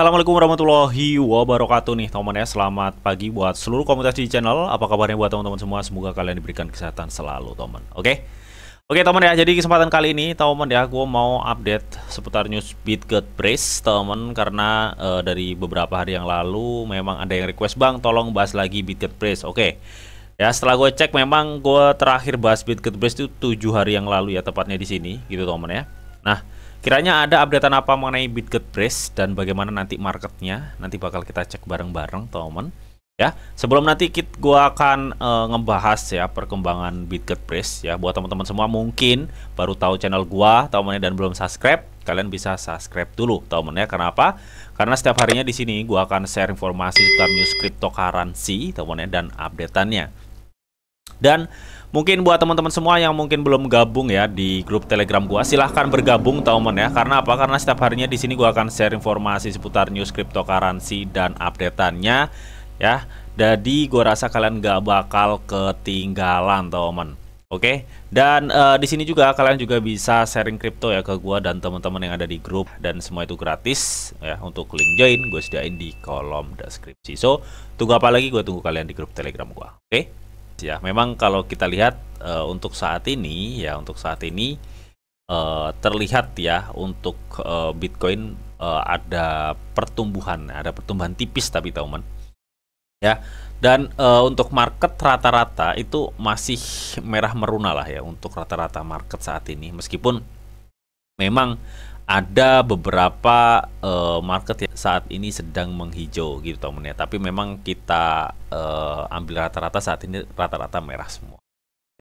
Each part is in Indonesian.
Assalamualaikum warahmatullahi wabarakatuh nih teman ya Selamat pagi buat seluruh komunitas di channel Apa kabarnya buat teman-teman semua Semoga kalian diberikan kesehatan selalu teman Oke Oke teman ya jadi kesempatan kali ini teman ya Gue mau update seputar news Bitget Brace teman Karena uh, dari beberapa hari yang lalu Memang ada yang request bang tolong bahas lagi Bitget Brace Oke Ya setelah gue cek memang gue terakhir bahas Bitget Brace itu 7 hari yang lalu ya Tepatnya di sini gitu teman ya Nah Kiranya ada updatean apa mengenai Bitget Press dan bagaimana nanti marketnya. Nanti bakal kita cek bareng-bareng, teman. teman Ya, sebelum nanti kit gua akan e, ngebahas ya perkembangan Bitget Press ya buat teman-teman semua mungkin baru tahu channel gua, temannya dan belum subscribe, kalian bisa subscribe dulu, teman-teman ya Kenapa? Karena setiap harinya di sini gua akan share informasi tentang news cryptocurrency, teman-teman ya, dan updateannya. Dan Mungkin buat teman-teman semua yang mungkin belum gabung ya di grup Telegram gua, silahkan bergabung teman ya. Karena apa? Karena setiap harinya di sini gua akan share informasi seputar news cryptocurrency dan updateannya ya. Jadi gua rasa kalian gak bakal ketinggalan teman. Oke, okay? dan uh, di sini juga kalian juga bisa sharing crypto ya ke gua dan teman-teman yang ada di grup dan semua itu gratis ya untuk link join gue sediain di kolom deskripsi. So, tunggu apa lagi? Gue tunggu kalian di grup Telegram gua. Oke. Okay? ya. Memang kalau kita lihat uh, untuk saat ini ya untuk saat ini uh, terlihat ya untuk uh, Bitcoin uh, ada pertumbuhan, ada pertumbuhan tipis tapi teman. Ya. Dan uh, untuk market rata-rata itu masih merah meruna lah ya untuk rata-rata market saat ini meskipun memang ada beberapa uh, market yang saat ini sedang menghijau gitu teman ya tapi memang kita uh, ambil rata-rata saat ini rata-rata merah semua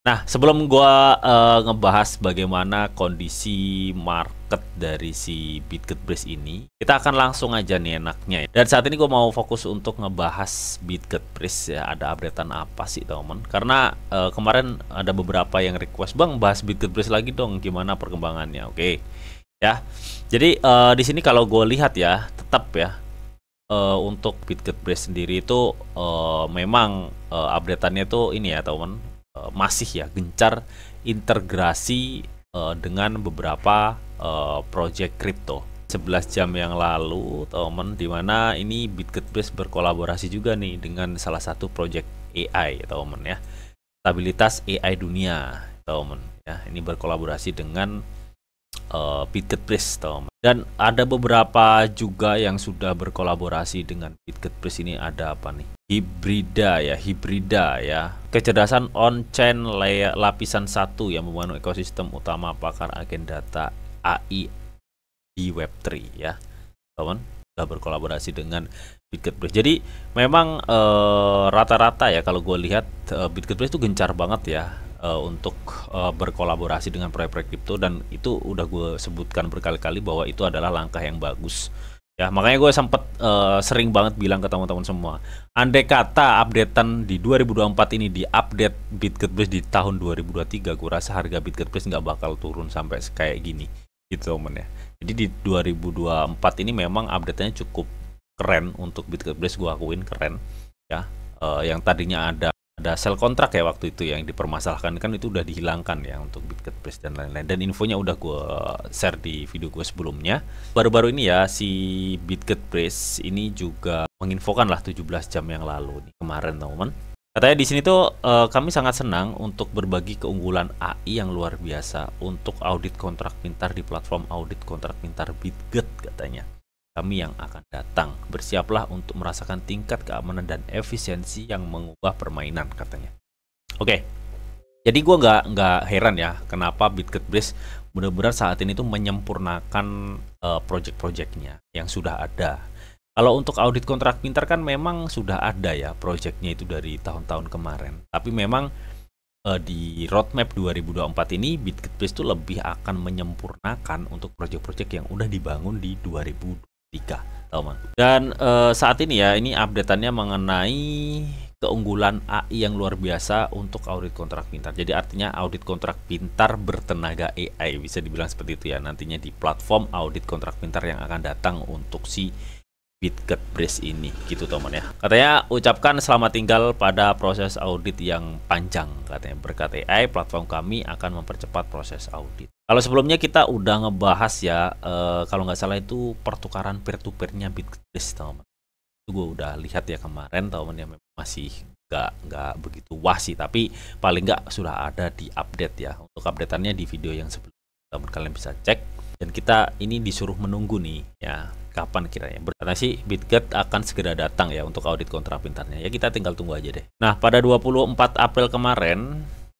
nah sebelum gua uh, ngebahas bagaimana kondisi market dari si Bitget Breeze ini kita akan langsung aja nih enaknya ya. dan saat ini gua mau fokus untuk ngebahas Bitget Breeze ya ada updatean apa sih teman karena uh, kemarin ada beberapa yang request bang bahas Bitget Breeze lagi dong gimana perkembangannya oke okay ya. Jadi uh, di sini kalau gue lihat ya tetap ya uh, untuk Bitget Brace sendiri itu uh, memang uh, updateannya itu ini ya teman uh, masih ya gencar integrasi uh, dengan beberapa uh, project crypto. 11 jam yang lalu teman dimana ini Bitget Brace berkolaborasi juga nih dengan salah satu project AI teman ya stabilitas AI dunia teman ya ini berkolaborasi dengan uh, eh, Bitget Priest teman. Dan ada beberapa juga yang sudah berkolaborasi dengan Bitget Priest ini ada apa nih? Hibrida ya, hibrida ya. Kecerdasan on-chain lapisan satu yang membangun ekosistem utama pakar agen data AI di Web3 ya. Teman sudah berkolaborasi dengan Bitget Priest. Jadi memang eh, rata-rata uh, ya kalau gue lihat uh, Bitget itu gencar banget ya uh, untuk uh, berkolaborasi dengan proyek-proyek kripto dan itu udah gue sebutkan berkali-kali bahwa itu adalah langkah yang bagus ya makanya gue sempet uh, sering banget bilang ke teman-teman semua andai kata updatean di 2024 ini di update Bitcoin di tahun 2023 gue rasa harga Bitcoin nggak bakal turun sampai kayak gini gitu temen ya jadi di 2024 ini memang update-nya cukup keren untuk Bitcoin gue akuin keren ya uh, yang tadinya ada ada sel kontrak ya waktu itu yang dipermasalahkan kan itu udah dihilangkan ya untuk Bitcoin dan lain-lain dan infonya udah gue share di video gue sebelumnya baru-baru ini ya si Bitcoin ini juga menginfokan lah 17 jam yang lalu nih, kemarin teman teman katanya di sini tuh uh, kami sangat senang untuk berbagi keunggulan AI yang luar biasa untuk audit kontrak pintar di platform audit kontrak pintar Bitget katanya kami yang akan datang. Bersiaplah untuk merasakan tingkat keamanan dan efisiensi yang mengubah permainan katanya. Oke, okay. jadi gue nggak nggak heran ya kenapa Bitget Breeze benar-benar saat ini tuh menyempurnakan uh, project-projectnya yang sudah ada. Kalau untuk audit kontrak pintar kan memang sudah ada ya projectnya itu dari tahun-tahun kemarin. Tapi memang uh, di roadmap 2024 ini Bitgetbase tuh lebih akan menyempurnakan untuk project-project yang udah dibangun di 2020 3 teman. Dan uh, saat ini ya ini updateannya mengenai keunggulan AI yang luar biasa untuk audit kontrak pintar. Jadi artinya audit kontrak pintar bertenaga AI bisa dibilang seperti itu ya nantinya di platform audit kontrak pintar yang akan datang untuk si Bitget Brace ini gitu teman ya katanya ucapkan selamat tinggal pada proses audit yang panjang katanya berkat AI platform kami akan mempercepat proses audit kalau sebelumnya kita udah ngebahas ya eh, kalau nggak salah itu pertukaran peer-to-peernya Bitget Brace teman itu gue udah lihat ya kemarin teman ya masih nggak nggak begitu wah sih tapi paling nggak sudah ada di update ya untuk updateannya di video yang sebelumnya, teman kalian bisa cek dan kita ini disuruh menunggu nih ya kapan kiranya. Berarti sih Bitget akan segera datang ya untuk audit kontrak pintarnya. Ya kita tinggal tunggu aja deh. Nah, pada 24 April kemarin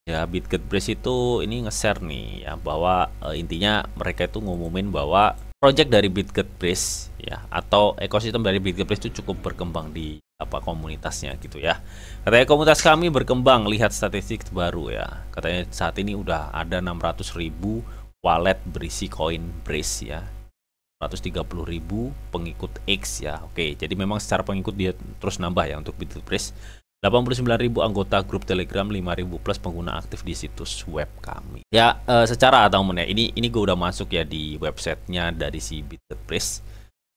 ya Bitget Brace itu ini nge-share nih ya bahwa e, intinya mereka itu ngumumin bahwa project dari Bitget Brace ya atau ekosistem dari Bitget Brace itu cukup berkembang di apa komunitasnya gitu ya. Katanya komunitas kami berkembang, lihat statistik baru ya. Katanya saat ini udah ada 600 wallet berisi koin Brace ya 130 ribu pengikut X ya. Oke, jadi memang secara pengikut dia terus nambah ya untuk Press. 89 ribu anggota grup Telegram, 5 ribu plus pengguna aktif di situs web kami. Ya, eh, secara atau ya, ini ini gue udah masuk ya di websitenya dari si Press,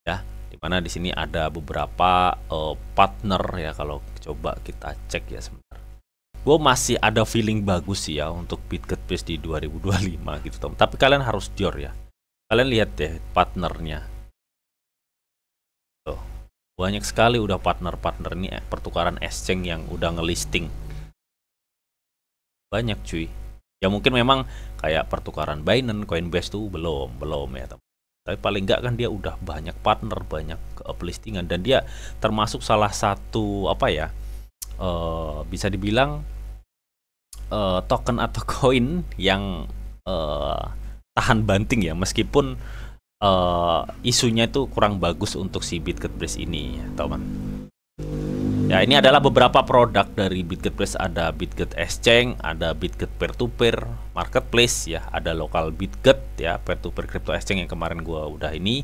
ya. Dimana di sini ada beberapa e, partner ya kalau coba kita cek ya sebentar. Gue masih ada feeling bagus sih ya untuk Bitcoin di 2025 gitu Tapi kalian harus jor ya kalian lihat deh partnernya tuh banyak sekali udah partner-partner ini eh, pertukaran exchange yang udah ngelisting banyak cuy ya mungkin memang kayak pertukaran Binance Coinbase tuh belum belum ya teman tapi paling enggak kan dia udah banyak partner banyak eh, pelistingan dan dia termasuk salah satu apa ya uh, bisa dibilang uh, token atau koin yang uh, tahan banting ya meskipun uh, isunya itu kurang bagus untuk si Bitget Press ini ya, teman. Ya, ini adalah beberapa produk dari Bitget Press. Ada Bitget Exchange, ada Bitget Peer to Peer Marketplace ya, ada lokal Bitget ya, Peer to Peer Crypto Exchange yang kemarin gua udah ini.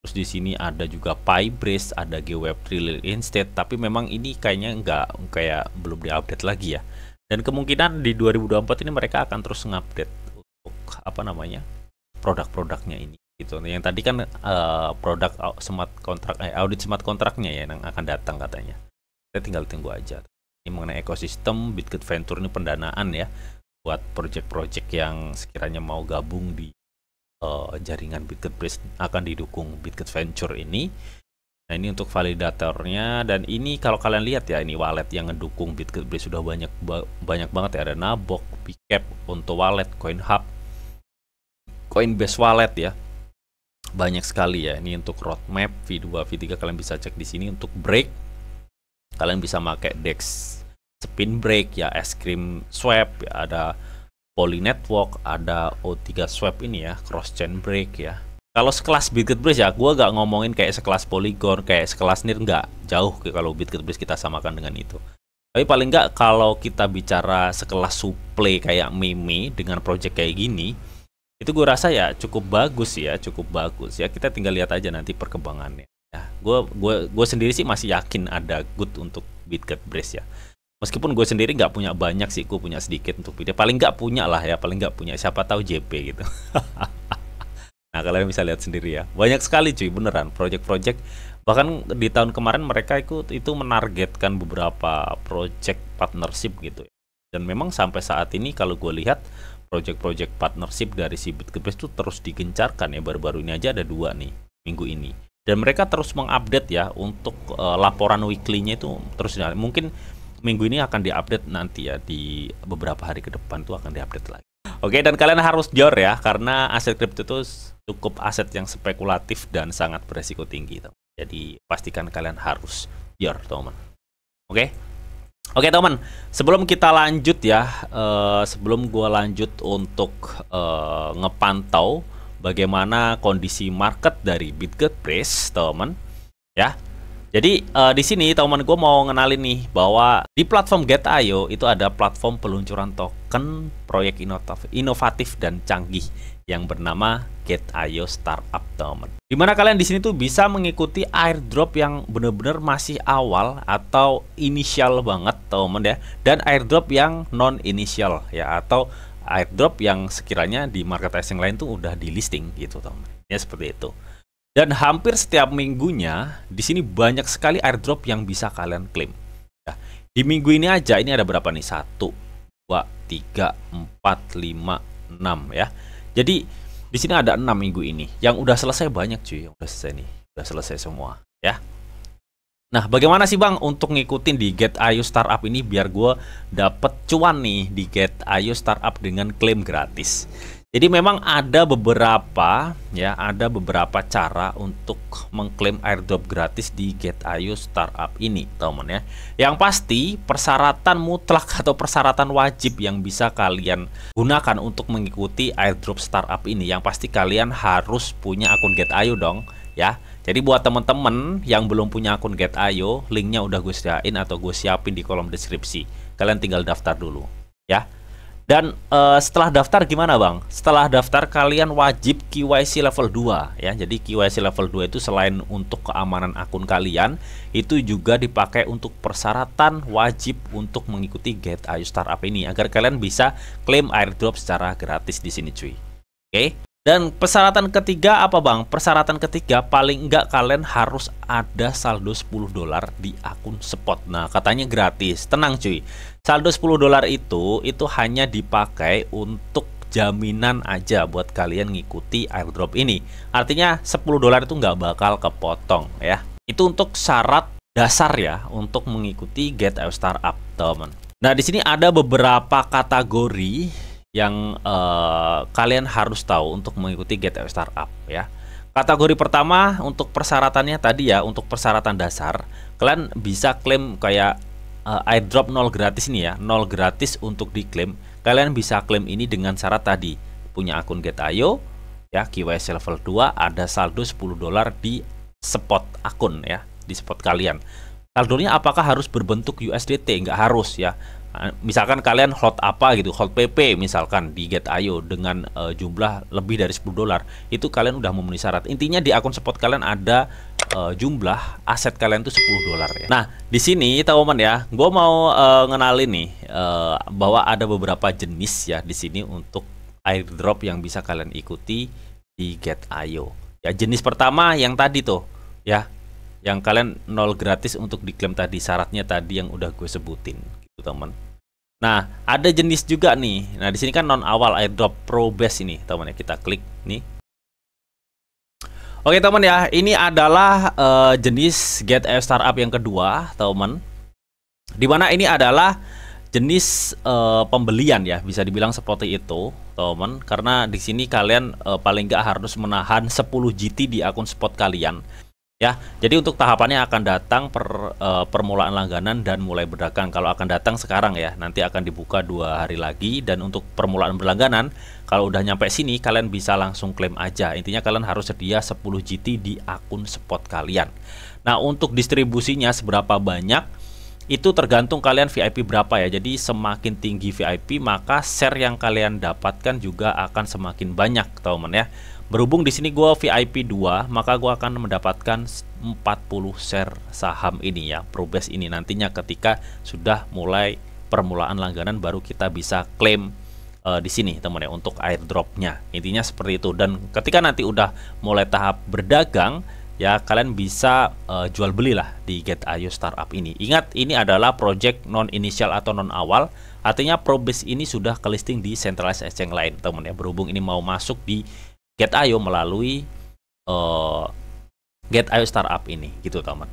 Terus di sini ada juga Pybridge, ada gweb Trillion Instead, tapi memang ini kayaknya nggak kayak belum diupdate lagi ya. Dan kemungkinan di 2024 ini mereka akan terus ngupdate apa namanya produk-produknya ini gitu. Yang tadi kan uh, produk smart kontrak eh, audit smart kontraknya ya yang akan datang katanya. Kita tinggal tunggu aja. Ini mengenai ekosistem Bitget Venture ini pendanaan ya buat project-project yang sekiranya mau gabung di uh, jaringan Bitget Bridge akan didukung Bitget Venture ini. Nah, ini untuk validatornya dan ini kalau kalian lihat ya ini wallet yang ngedukung Bitget Bridge sudah banyak banyak banget ya ada Nabok, Bicap, untuk Wallet, Coin Hub Coinbase Wallet ya. Banyak sekali ya. Ini untuk roadmap V2, V3 kalian bisa cek di sini untuk break. Kalian bisa pakai DEX Spin Break ya, es krim swap ya, ada Poly Network, ada O3 Swap ini ya, cross chain break ya. Kalau sekelas Bitget Bridge ya, gue gak ngomongin kayak sekelas Polygon, kayak sekelas NIR, nggak jauh kalau Bitget Bridge kita samakan dengan itu. Tapi paling nggak kalau kita bicara sekelas supply kayak Meme dengan project kayak gini, itu gue rasa ya cukup bagus ya cukup bagus ya kita tinggal lihat aja nanti perkembangannya ya gue gue gue sendiri sih masih yakin ada good untuk Bitget Brace ya meskipun gue sendiri nggak punya banyak sih gue punya sedikit untuk video paling nggak punya lah ya paling nggak punya siapa tahu JP gitu nah kalian bisa lihat sendiri ya banyak sekali cuy beneran project-project bahkan di tahun kemarin mereka ikut itu menargetkan beberapa project partnership gitu ya. dan memang sampai saat ini kalau gue lihat project-project partnership dari si kebes itu terus digencarkan ya baru-baru ini aja ada dua nih minggu ini dan mereka terus mengupdate ya untuk uh, laporan weekly-nya itu terus mungkin minggu ini akan diupdate nanti ya di beberapa hari ke depan itu akan diupdate lagi Oke, dan kalian harus jor ya, karena aset kripto itu cukup aset yang spekulatif dan sangat beresiko tinggi. Jadi, pastikan kalian harus jor, teman. Oke? Oke teman, sebelum kita lanjut ya, uh, sebelum gue lanjut untuk uh, ngepantau bagaimana kondisi market dari Bitget Press, teman, ya. Jadi uh, di sini teman gue mau ngenalin nih bahwa di platform Get.io itu ada platform peluncuran token proyek inovatif dan canggih yang bernama Get.io Startup Di mana kalian di sini tuh bisa mengikuti airdrop yang bener-bener masih awal atau inisial banget teman ya dan airdrop yang non inisial ya atau airdrop yang sekiranya di marketplace yang lain tuh udah di listing gitu teman. Ya seperti itu. Dan hampir setiap minggunya di sini banyak sekali airdrop yang bisa kalian klaim. Ya, di minggu ini aja ini ada berapa nih? 1 2 3 4 5 6 ya. Jadi di sini ada enam minggu ini. Yang udah selesai banyak cuy, yang udah selesai nih, udah selesai semua ya. Nah, bagaimana sih Bang untuk ngikutin di Get Ayu Startup ini biar gue dapet cuan nih di Get Ayu Startup dengan klaim gratis? Jadi memang ada beberapa ya, ada beberapa cara untuk mengklaim airdrop gratis di GetIO Startup ini, teman ya. Yang pasti persyaratan mutlak atau persyaratan wajib yang bisa kalian gunakan untuk mengikuti airdrop startup ini, yang pasti kalian harus punya akun GetIO dong, ya. Jadi buat teman-teman yang belum punya akun GetIO, linknya udah gue sediain atau gue siapin di kolom deskripsi. Kalian tinggal daftar dulu, ya. Dan uh, setelah daftar gimana Bang? Setelah daftar kalian wajib KYC level 2 ya. Jadi KYC level 2 itu selain untuk keamanan akun kalian, itu juga dipakai untuk persyaratan wajib untuk mengikuti Get Ayu Startup ini agar kalian bisa klaim airdrop secara gratis di sini cuy. Oke. Dan persyaratan ketiga apa Bang? Persyaratan ketiga paling enggak kalian harus ada saldo 10 dolar di akun spot. Nah, katanya gratis. Tenang cuy saldo 10 dolar itu itu hanya dipakai untuk jaminan aja buat kalian ngikuti airdrop ini. Artinya 10 dolar itu nggak bakal kepotong ya. Itu untuk syarat dasar ya untuk mengikuti Get Out Startup, teman. Nah, di sini ada beberapa kategori yang eh, kalian harus tahu untuk mengikuti Get Out Startup ya. Kategori pertama untuk persyaratannya tadi ya, untuk persyaratan dasar, kalian bisa klaim kayak uh, eh, airdrop nol gratis ini ya nol gratis untuk diklaim kalian bisa klaim ini dengan syarat tadi punya akun Getayo ya KYC level 2 ada saldo 10 dolar di spot akun ya di spot kalian saldonya apakah harus berbentuk USDT nggak harus ya Ah, misalkan kalian hot apa gitu, hot PP misalkan di get ayo dengan uh, jumlah lebih dari 10 dolar, itu kalian udah memenuhi syarat. Intinya di akun spot kalian ada uh, jumlah aset kalian tuh 10 dolar ya. Nah, di sini teman ya, gue mau uh, ngenalin nih uh, bahwa ada beberapa jenis ya di sini untuk airdrop yang bisa kalian ikuti di get ayo Ya, jenis pertama yang tadi tuh ya, yang kalian nol gratis untuk diklaim tadi syaratnya tadi yang udah gue sebutin. Gitu, teman. Nah, ada jenis juga nih. Nah, di sini kan non awal airdrop Pro Base ini, teman ya. Kita klik nih. Oke, teman ya. Ini adalah uh, jenis Get Air Startup yang kedua, teman. Dimana ini adalah jenis uh, pembelian ya, bisa dibilang seperti itu, teman. Karena di sini kalian uh, paling nggak harus menahan 10 GT di akun spot kalian. Ya, jadi untuk tahapannya akan datang per uh, permulaan langganan dan mulai berdagang. Kalau akan datang sekarang ya, nanti akan dibuka dua hari lagi. Dan untuk permulaan berlangganan, kalau udah nyampe sini, kalian bisa langsung klaim aja. Intinya kalian harus sedia 10 GT di akun spot kalian. Nah, untuk distribusinya seberapa banyak, itu tergantung kalian VIP berapa ya. Jadi semakin tinggi VIP, maka share yang kalian dapatkan juga akan semakin banyak, teman ya. Berhubung di sini gua VIP 2, maka gua akan mendapatkan 40 share saham ini ya, probes ini nantinya ketika sudah mulai permulaan langganan baru kita bisa klaim uh, di sini teman ya untuk airdropnya. Intinya seperti itu dan ketika nanti udah mulai tahap berdagang ya kalian bisa uh, jual belilah di Get Ayo Startup ini. Ingat ini adalah project non initial atau non awal Artinya Probes ini sudah ke listing di centralized exchange lain, teman ya. Berhubung ini mau masuk di Get Ayo melalui uh, Ayo Startup ini gitu teman.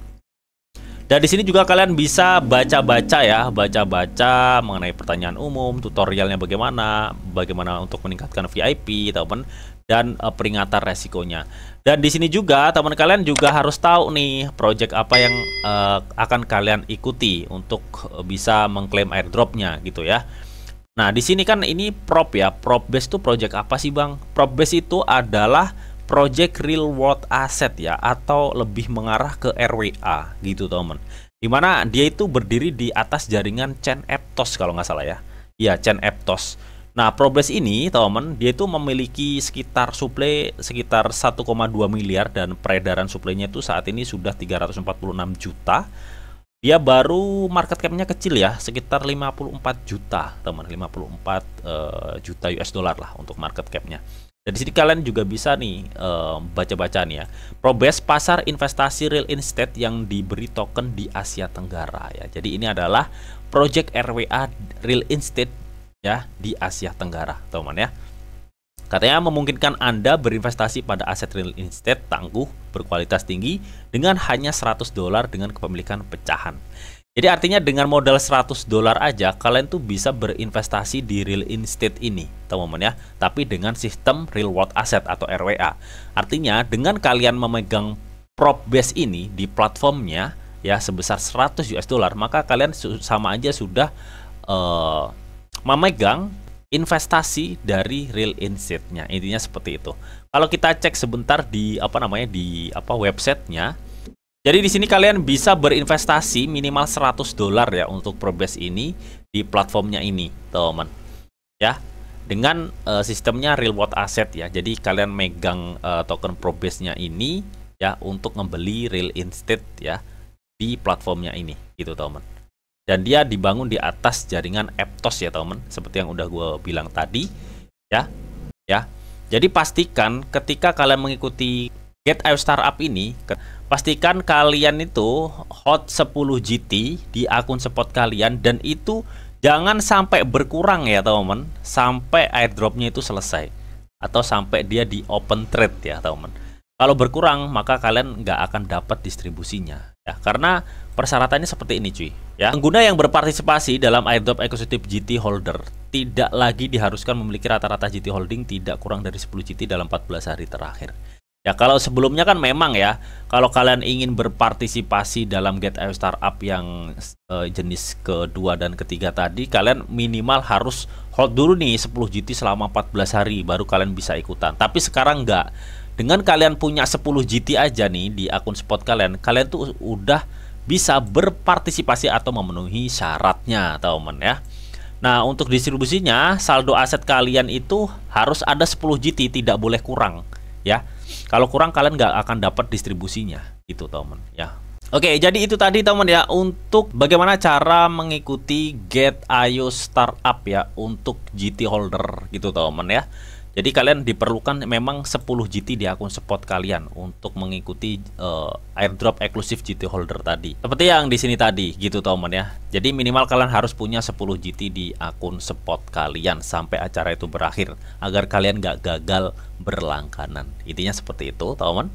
Dan di sini juga kalian bisa baca-baca ya, baca-baca mengenai pertanyaan umum, tutorialnya bagaimana, bagaimana untuk meningkatkan VIP, teman, dan eh, peringatan resikonya. Dan di sini juga teman kalian juga harus tahu nih project apa yang uh, akan kalian ikuti untuk bisa mengklaim airdropnya gitu ya. Nah, di sini kan ini prop ya. Prop base itu project apa sih, Bang? Prop base itu adalah project real world asset ya atau lebih mengarah ke RWA gitu, teman. Dimana dia itu berdiri di atas jaringan Chain Aptos kalau nggak salah ya. Iya, Chain Aptos. Nah, Probes ini, teman, dia itu memiliki sekitar suplai sekitar 1,2 miliar dan peredaran suplainya itu saat ini sudah 346 juta dia baru market capnya kecil ya, sekitar 54 juta, teman, 54 uh, eh, juta US dollar lah untuk market capnya. nya Dan sini kalian juga bisa nih baca eh, baca-baca nih ya. Probes pasar investasi real estate yang diberi token di Asia Tenggara ya. Jadi ini adalah project RWA real estate ya di Asia Tenggara, teman ya. Katanya memungkinkan Anda berinvestasi pada aset real estate tangguh berkualitas tinggi dengan hanya 100 dolar dengan kepemilikan pecahan. Jadi artinya dengan modal 100 dolar aja kalian tuh bisa berinvestasi di real estate ini, teman-teman ya. Tapi dengan sistem real world asset atau RWA. Artinya dengan kalian memegang prop base ini di platformnya ya sebesar 100 US dollar, maka kalian sama aja sudah uh, memegang investasi dari real estate-nya. Intinya seperti itu. Kalau kita cek sebentar di apa namanya di apa websitenya. Jadi di sini kalian bisa berinvestasi minimal 100 dolar ya untuk Probase ini di platformnya ini, teman. Ya. Dengan uh, sistemnya real world asset ya. Jadi kalian megang uh, token Probase-nya ini ya untuk membeli real estate ya di platformnya ini gitu, teman dan dia dibangun di atas jaringan Aptos ya teman seperti yang udah gue bilang tadi ya ya jadi pastikan ketika kalian mengikuti Get IO Startup ini pastikan kalian itu hot 10 GT di akun spot kalian dan itu jangan sampai berkurang ya teman sampai airdropnya itu selesai atau sampai dia di open trade ya teman kalau berkurang maka kalian nggak akan dapat distribusinya ya karena persyaratannya seperti ini cuy ya pengguna yang berpartisipasi dalam airdrop ekosistem GT holder tidak lagi diharuskan memiliki rata-rata GT holding tidak kurang dari 10 GT dalam 14 hari terakhir ya kalau sebelumnya kan memang ya kalau kalian ingin berpartisipasi dalam get Air startup yang e, jenis kedua dan ketiga tadi kalian minimal harus hold dulu nih 10 GT selama 14 hari baru kalian bisa ikutan tapi sekarang nggak dengan kalian punya 10 GT aja nih di akun spot kalian, kalian tuh udah bisa berpartisipasi atau memenuhi syaratnya, teman ya. Nah, untuk distribusinya, saldo aset kalian itu harus ada 10 GT, tidak boleh kurang, ya. Kalau kurang kalian nggak akan dapat distribusinya, itu teman ya. Oke, jadi itu tadi teman ya untuk bagaimana cara mengikuti Get Ayo Startup ya untuk GT holder gitu teman ya. Jadi kalian diperlukan memang 10 GT di akun spot kalian untuk mengikuti uh, airdrop eksklusif GT holder tadi. Seperti yang di sini tadi gitu teman ya. Jadi minimal kalian harus punya 10 GT di akun spot kalian sampai acara itu berakhir agar kalian gak gagal berlangganan. Intinya seperti itu teman.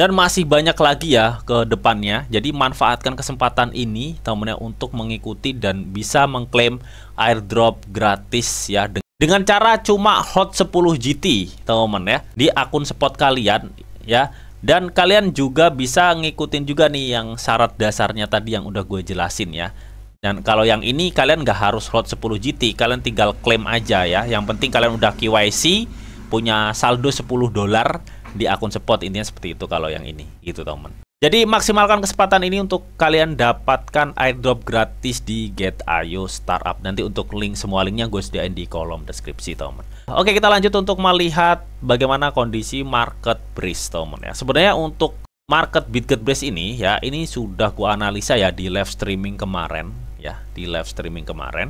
Dan masih banyak lagi ya ke depannya. Jadi manfaatkan kesempatan ini teman ya untuk mengikuti dan bisa mengklaim airdrop gratis ya dengan cara cuma hot 10 GT teman-teman ya di akun spot kalian ya dan kalian juga bisa ngikutin juga nih yang syarat dasarnya tadi yang udah gue jelasin ya dan kalau yang ini kalian gak harus hot 10 GT kalian tinggal klaim aja ya yang penting kalian udah KYC punya saldo 10 dolar di akun spot intinya seperti itu kalau yang ini gitu teman jadi maksimalkan kesempatan ini untuk kalian dapatkan airdrop gratis di Get.io Startup. Nanti untuk link semua linknya gue sediain di kolom deskripsi teman. Oke kita lanjut untuk melihat bagaimana kondisi market breeze teman ya. Sebenarnya untuk market Bitget Breeze ini ya ini sudah gue analisa ya di live streaming kemarin ya di live streaming kemarin.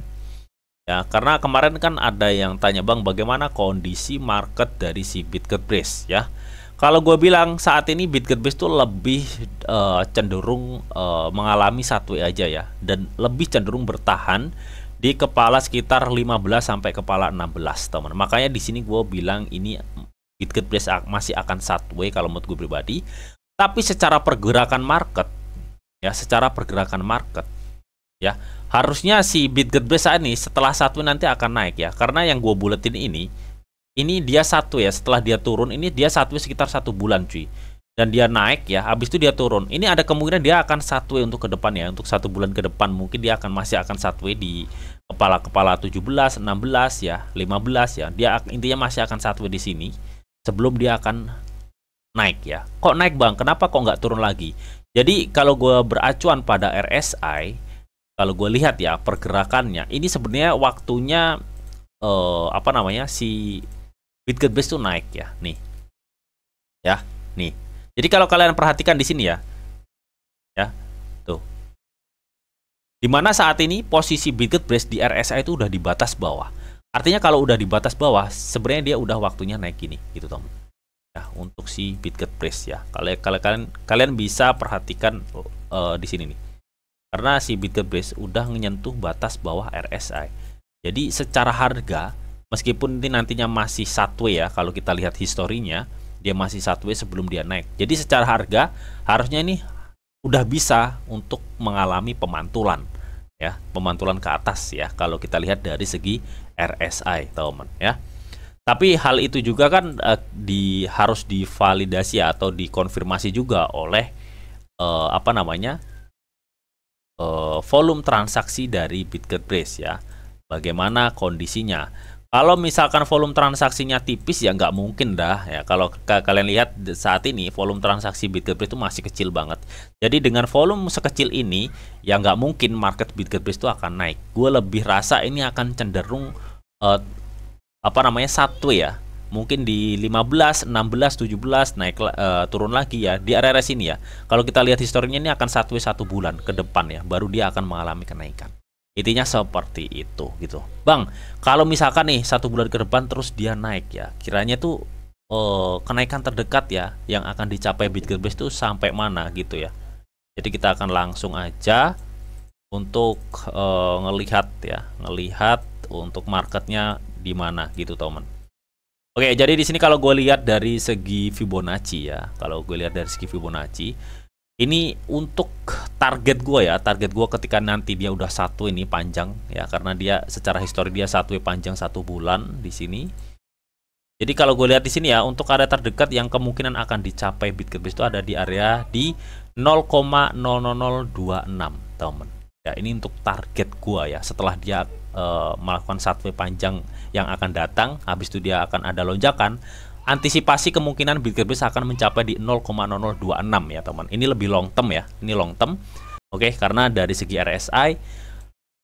Ya, karena kemarin kan ada yang tanya Bang bagaimana kondisi market dari si Bitget Breeze ya. Kalau gue bilang saat ini Bitgearbest tuh lebih uh, cenderung uh, mengalami satu aja ya dan lebih cenderung bertahan di kepala sekitar 15 sampai kepala 16 teman. Makanya di sini gue bilang ini Bitgearbest masih akan satu way kalau menurut gue pribadi. Tapi secara pergerakan market ya, secara pergerakan market ya harusnya si Bitgearbest saat ini setelah satu nanti akan naik ya karena yang gue buletin ini ini dia satu ya setelah dia turun ini dia satu sekitar satu bulan cuy dan dia naik ya habis itu dia turun ini ada kemungkinan dia akan satu ya untuk ke depan ya untuk satu bulan ke depan mungkin dia akan masih akan satu ya di kepala-kepala 17 16 ya 15 ya dia intinya masih akan satu ya di sini sebelum dia akan naik ya kok naik bang kenapa kok nggak turun lagi jadi kalau gue beracuan pada RSI kalau gue lihat ya pergerakannya ini sebenarnya waktunya eh, apa namanya si Bitget Base tuh naik ya, nih. Ya, nih. Jadi kalau kalian perhatikan di sini ya. Ya. Tuh. di mana saat ini posisi Bitget Base di RSI itu udah di batas bawah. Artinya kalau udah di batas bawah, sebenarnya dia udah waktunya naik ini, gitu, Tom. Ya, untuk si Bitget base ya. kalau kalian kalian bisa perhatikan uh, di sini nih. Karena si Bitget base udah menyentuh batas bawah RSI. Jadi secara harga meskipun ini nantinya masih satwe ya kalau kita lihat historinya dia masih satwe sebelum dia naik jadi secara harga harusnya ini udah bisa untuk mengalami pemantulan ya pemantulan ke atas ya kalau kita lihat dari segi RSI teman ya tapi hal itu juga kan eh, di harus divalidasi atau dikonfirmasi juga oleh eh, apa namanya eh, volume transaksi dari Bitcoin Brace ya bagaimana kondisinya kalau misalkan volume transaksinya tipis ya nggak mungkin dah ya. Kalau kalian lihat saat ini volume transaksi Bitcoin itu masih kecil banget. Jadi dengan volume sekecil ini ya nggak mungkin market Bitcoin itu akan naik. Gue lebih rasa ini akan cenderung uh, apa namanya satu ya. Mungkin di 15, 16, 17 naik uh, turun lagi ya di area sini ya. Kalau kita lihat historinya ini akan satu satu bulan ke depan ya baru dia akan mengalami kenaikan. Intinya seperti itu gitu. Bang, kalau misalkan nih satu bulan ke depan terus dia naik ya, kiranya tuh eh, kenaikan terdekat ya yang akan dicapai Bitcoin Base itu sampai mana gitu ya. Jadi kita akan langsung aja untuk eh, ngelihat ya, ngelihat untuk marketnya di mana gitu teman. Oke, jadi di sini kalau gue lihat dari segi Fibonacci ya, kalau gue lihat dari segi Fibonacci, ini untuk target gue ya target gue ketika nanti dia udah satu ini panjang ya karena dia secara histori dia satu ya panjang satu bulan di sini jadi kalau gue lihat di sini ya untuk area terdekat yang kemungkinan akan dicapai bit bit itu ada di area di 0,00026 teman ya ini untuk target gue ya setelah dia uh, melakukan satu ya panjang yang akan datang habis itu dia akan ada lonjakan antisipasi kemungkinan Bitcoin akan mencapai di 0,0026 ya teman. Ini lebih long term ya, ini long term. Oke, okay, karena dari segi RSI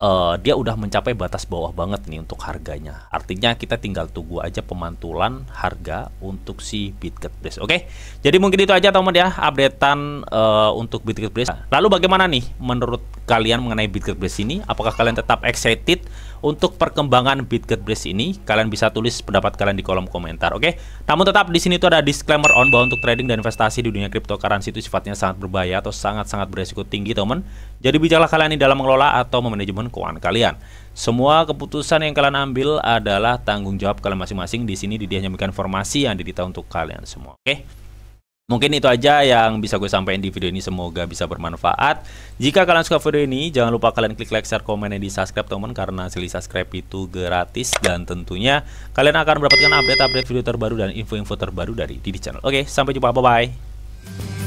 uh, eh, dia udah mencapai batas bawah banget nih untuk harganya. Artinya kita tinggal tunggu aja pemantulan harga untuk si Bitget Oke, okay? jadi mungkin itu aja teman ya updatean uh, untuk Bitget Lalu bagaimana nih menurut kalian mengenai Bitget ini? Apakah kalian tetap excited? untuk perkembangan Bitgetbrace ini. Kalian bisa tulis pendapat kalian di kolom komentar, oke? Okay? Namun tetap di sini tuh ada disclaimer on bahwa untuk trading dan investasi di dunia cryptocurrency itu sifatnya sangat berbahaya atau sangat-sangat beresiko tinggi, teman. Jadi bijaklah kalian ini dalam mengelola atau memanajemen keuangan kalian. Semua keputusan yang kalian ambil adalah tanggung jawab kalian masing-masing. Di sini Didi hanya memberikan informasi yang Didi tahu untuk kalian semua, oke? Okay? Mungkin itu aja yang bisa gue sampaikan di video ini semoga bisa bermanfaat. Jika kalian suka video ini, jangan lupa kalian klik like, share, komen, dan di subscribe teman karena silih subscribe itu gratis dan tentunya kalian akan mendapatkan update-update video terbaru dan info-info terbaru dari Didi Channel. Oke, sampai jumpa, bye-bye.